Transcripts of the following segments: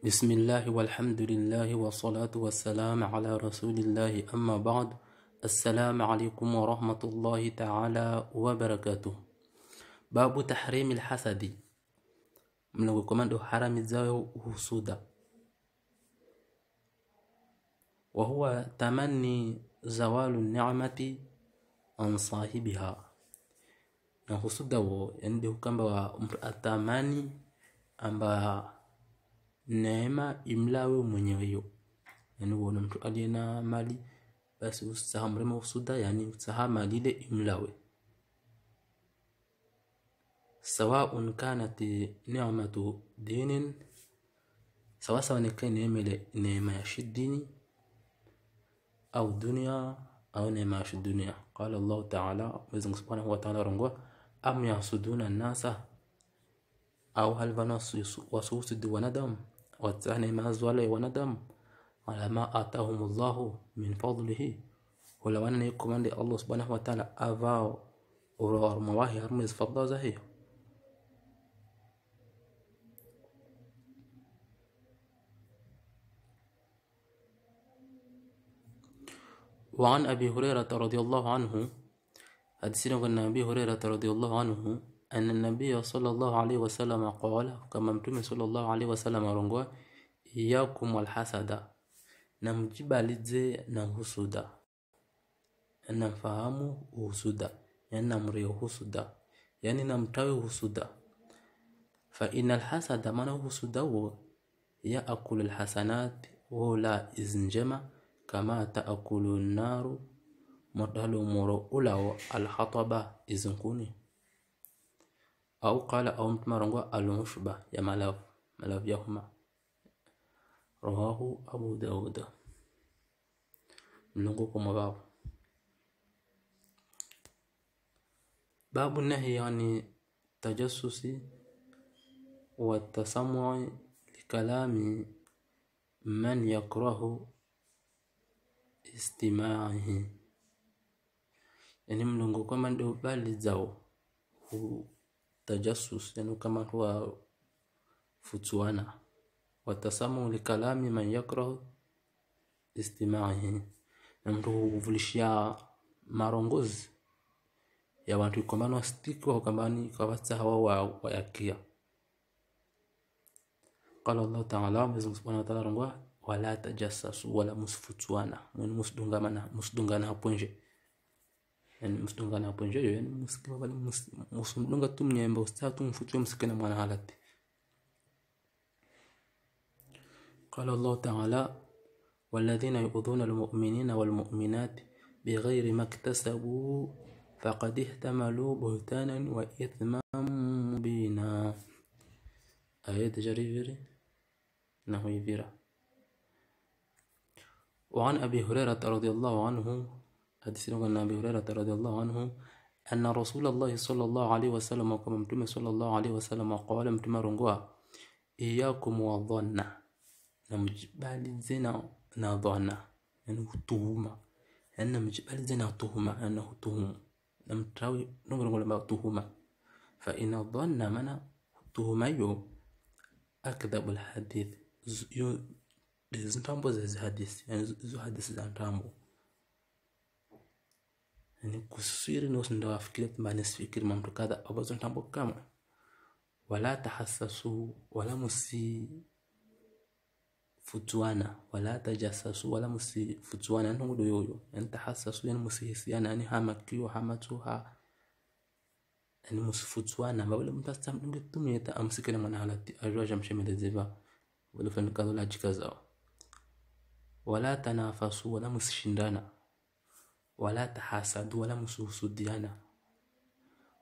بسم الله والحمد لله والصلاة والسلام على رسول الله أما بعد السلام عليكم ورحمة الله تعالى وبركاته باب تحريم الحسد من وكمان حرام الزاوية وهو تمني زوال النعمة عن صاحبها نحسد عنده كم أتمني أمبا neema imlawe mwenyewe yani uone mtu aliye na mali basi usaha mrema usuda yani usaha mali ile imlawe sawaun kanat ni'matu dinin sawa sawa nikae neema ile neema ya shidini au dunia au neema ya dunia qala allah ta'ala wazungu subhanahu wa ta'ala rongwa am yasuduna nasa au hal vanasusu wasusu wanadamu والثاني ما زال وندم على ما آتاهم الله من فضله ولوانني كمان الله سبحانه وتعالى ورور مواهي هرمز فضل زهي وعن أبي هريرة رضي الله عنه حديثنا عن أبي هريرة رضي الله عنه أن النبي صلى الله عليه وسلم قال كما متوم صلى الله عليه وسلم رنغوا إياكم والحسد na mjibalize na husuda namfahamu husuda yani namrio husuda yani namtawe husuda fa inal hasada maana husuda huo yaakulu lhasanat wao la izinjema kama taakulu naru motalo moro alhataba izinkuni au qala au mtume arongoa ya malavu malavu ya huma rawahu abu dauda mlungu mwababu babu nahi yani tajasusi wa likalami man yakrahu istimaihi yani mlunguko mandobali zao tajasus yani kama kwa futuana watasamu likalami man yakrahu istimaihi na mtu kuvulishia marongozi ya watu ikombani wastiki wa kambani hawa wa wayakia qala allah ta'ala mwenyezi subhanahu wa ta'ala rongwa wala tajassasu wala musfutuana mwen musdungamana musdungana hapo nje yani يعني msitungane يعني يعني قال الله تعالى والذين يؤذون المؤمنين والمؤمنات بغير ما اكتسبوا فقد احتملوا بهتانا وإثما مبينا آية جري فيري نهوي فيرا وعن أبي هريرة رضي الله عنه حديث رواه أبي هريرة رضي الله عنه أن رسول الله صلى الله عليه وسلم وكما متم صلى الله عليه وسلم قال متم رنغوا إياكم وظن نمجبال زنا نظن يعني تهمة أن يعني مجبال زنا تهمة أنه تهم نمتراوي نمر نقول ما تهمة فإن ظن من تهمة أكذب الحديث يو زنتامبو زي الحديث يعني زو حديث زنتامبو nikusiri kusiri ni usindawa fikiri tmani sifikiri mamtu kadha ambazo ntambo kama wala tahassasu wala musi futuana wala tajassasu wala musi futuana nungu yoyo yani tahassasu yani musi yani hama kiyo yani musi futuana mtu astamdunge tumye ta amsikele mwana halati ajwa jamshemele wala fanikadho la wala tanafasu wala musishindana ولا تحاسدوا ولا مسوسوا ديانا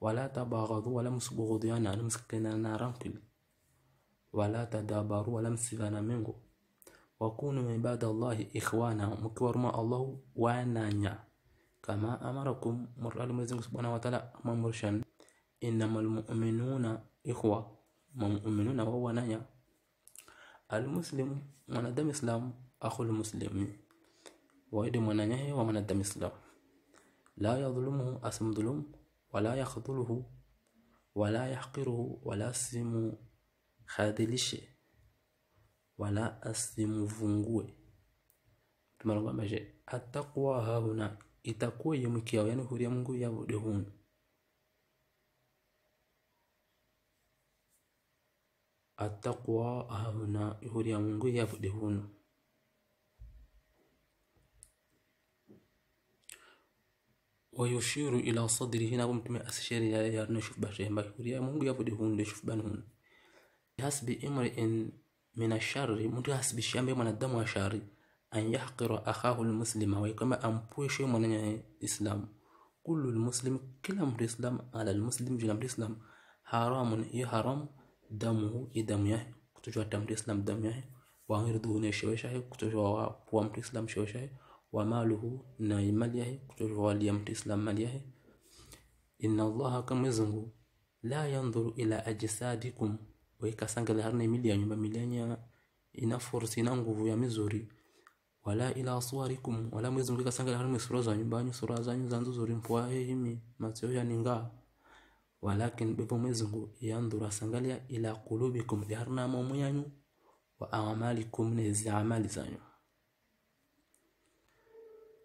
ولا تباغضوا ولا مسبغوا ديانا نمسكنا نارا كل ولا تدابروا ولا مسفانا منكم وكونوا عباد الله إخوانا مكورما الله وانانيا كما أمركم مر المزيد سبحانه وتعالى أما مرشان إنما المؤمنون إخوة مؤمنون وهو نايا المسلم من الدم إسلام أخو المسلم ويدي من نايا ومن الدم إسلام لا يظلمه أسم ظلم ولا يخذله ولا يحقره ولا سم خادلشه ولا أسم فنغوه tumalomba maje atakuwa hahuna itakuwa ye mwiki yao yani huria mungu yao dehunu atakuwa hahuna huria mungu yao dehunu ويشير الى صدره هنا ممكن من اسشير يا نشوف باش هما يقول يا مو يا هون نشوف بان هون يحس بامر من الشر مو يحس بشيام من الدم وشاري ان يحقر اخاه المسلم ويقم ام بوش من الاسلام كل المسلم كل امر اسلام على المسلم جل امر اسلام حرام هي حرام دمه يدم يا كنت جوا دم اسلام دم يا وامر دون شوشه كنت جوا قوم اسلام شوشه wa maluhu na mali yake kutokuwalia mtislam mali yake inna allaha kama zungu la yanzuru ila ajsadikum wa ikasanga harne mili ya nyumba milenya ina fursi na nguvu ya mizuri wala ila aswarikum wala mwezungu ikasanga harne sura za nyumbani sura za nyu za nzuri mpwa himi ya ninga walakin bipo mwezungu yandura sangalia ila kulubikum harna mumu yanyu wa amalikum ne amali zanyu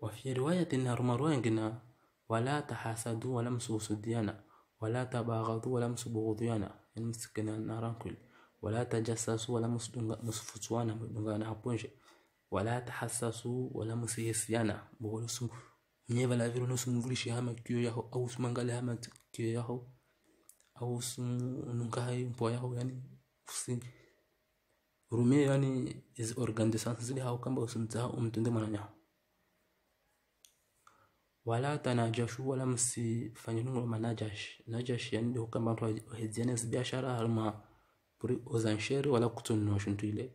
وفي رواية هرمروان قلنا ولا تحاسدوا ولمسوا سديانا ولا تباغضوا ولمسوا بغضيانا المسكنا يعني الناران كل ولا تجسسوا ولمسوا مسفتوانا بدنغانا هبونجي ولا تحسسوا ولمسوا يسيانا بغلسوا نيفا لا فيرو نسمو فليشي هاما كيو ياهو أو سمانغالي هاما كيو ياهو أو سمو هاي مبوا ياهو يعني فسين رومي فسي rumia yani is organizations zile hao kamba usimsahau umtunde mwananyaho ولا تناجش ولا مسي فنجنون ما نجش نجش يعني هو كمان هو هديان يعني اس بيشارة هالما بري أوزانشير ولا كتون نوشن تويلة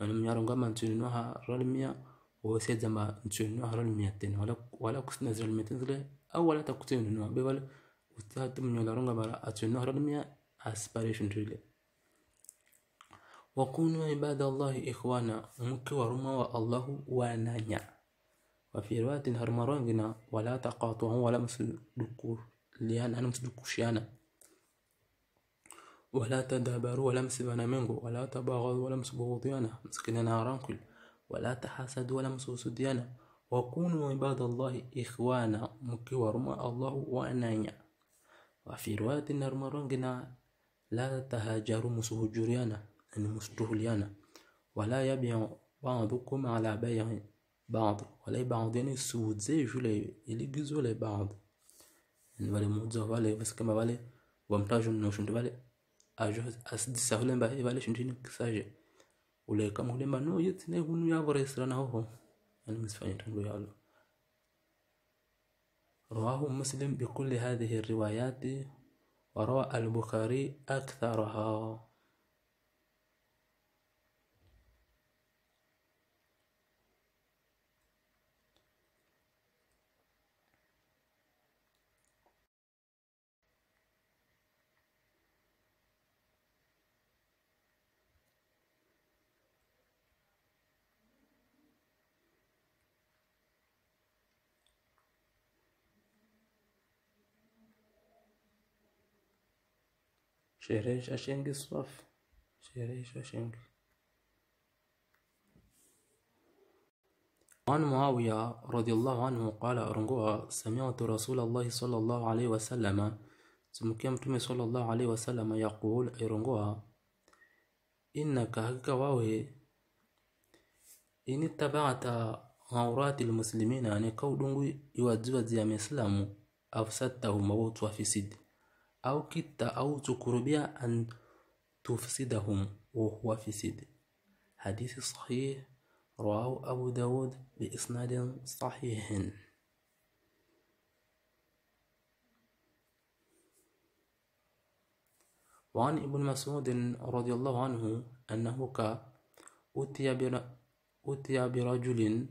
أنا ميا رونغا ما نتوين نوها رالميا هو سيد زما نتوين نوها رالميا تين ولا ولا كتون نزل ميا تين أو ولا تكتون نوها بيفال وتهات من يلا رونغا برا أتوين نوها رالميا أسباريشن تويلة وكونوا عباد الله إخوانا مكوا رما والله ونانيا وفي رواية هرمرانجنا ولا تقاطعوا ولا مسدكور ليان أنا مسدكوش شيانا ولا تدابروا ولا مسبنامينغو ولا تباغضوا ولا مسبوغضيانا مسكننا رانكل ولا تحاسدوا ولا ديانا وكونوا عباد الله إخوانا ورما الله وأنانيا وفي رواية نرمرانجنا لا تهاجروا مسهجريانا أن مسجهليانا ولا يبيع بعضكم على بيع بعض ولا بعضين شو لي اللي جزو لي بعض إن ولي موزة ولي بس كما بالي ومتاجو شو تقولي أجهز أسد سهلين ولي شو شنجين كساجي ولي كم نو بانو يتنه ونو يابر يسرنا هو أنا مسفين تنو يالو رواه مسلم بكل هذه الروايات وروى البخاري أكثرها شيريش اشينج الصف شيريش اشينج عن معاوية رضي الله عنه قال أرنجوها سمعت رسول الله صلى الله عليه وسلم ثم تمي صلى الله عليه وسلم يقول أرنجوها إنك هكا واوي إن اتبعت غورات المسلمين أن يعني كودونغ يوازوا زي مسلم أفسدته موت في سد أو كدت أو تكر بها أن تفسدهم وهو فسد حديث صحيح رواه أبو داود بإسناد صحيح وعن ابن مسعود رضي الله عنه أنه كا أتي برجل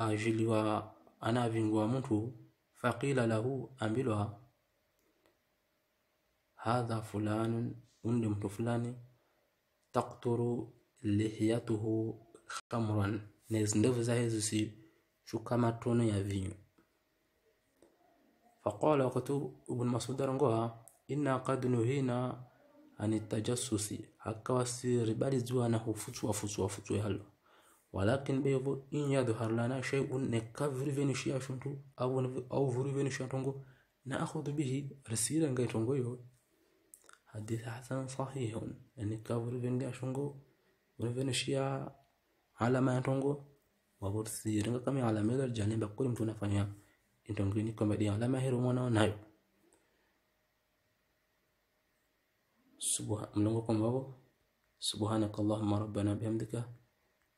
أجل وأنا بنغوامته فقيل له أملها هذا فلان أنلم فلان تقطر لحيته خمرا نزندف زهزسي شو كما يا فينيو فقال وقت ابن مسعود رنغوها إنا قد نهينا عن التجسس هكا وسير بارزوانا هو فتوى فتوى فتوى هلو ولكن بيفو إن يظهر لنا شيء نكفر فينيشيا شنتو أو أو فري فينيشيا تونغو نأخذ به رسيلا غي تونغو يو حديث حسن صحيح أن كفر فينيشيا شنغو فينيشيا على ما تونغو وبرسيلا كم على مدى الجانب بقول متونا فنيا إن تونغو نكم بدي على ما هيرو مانا نايو سبحان الله سبحانك اللهم ربنا بحمدك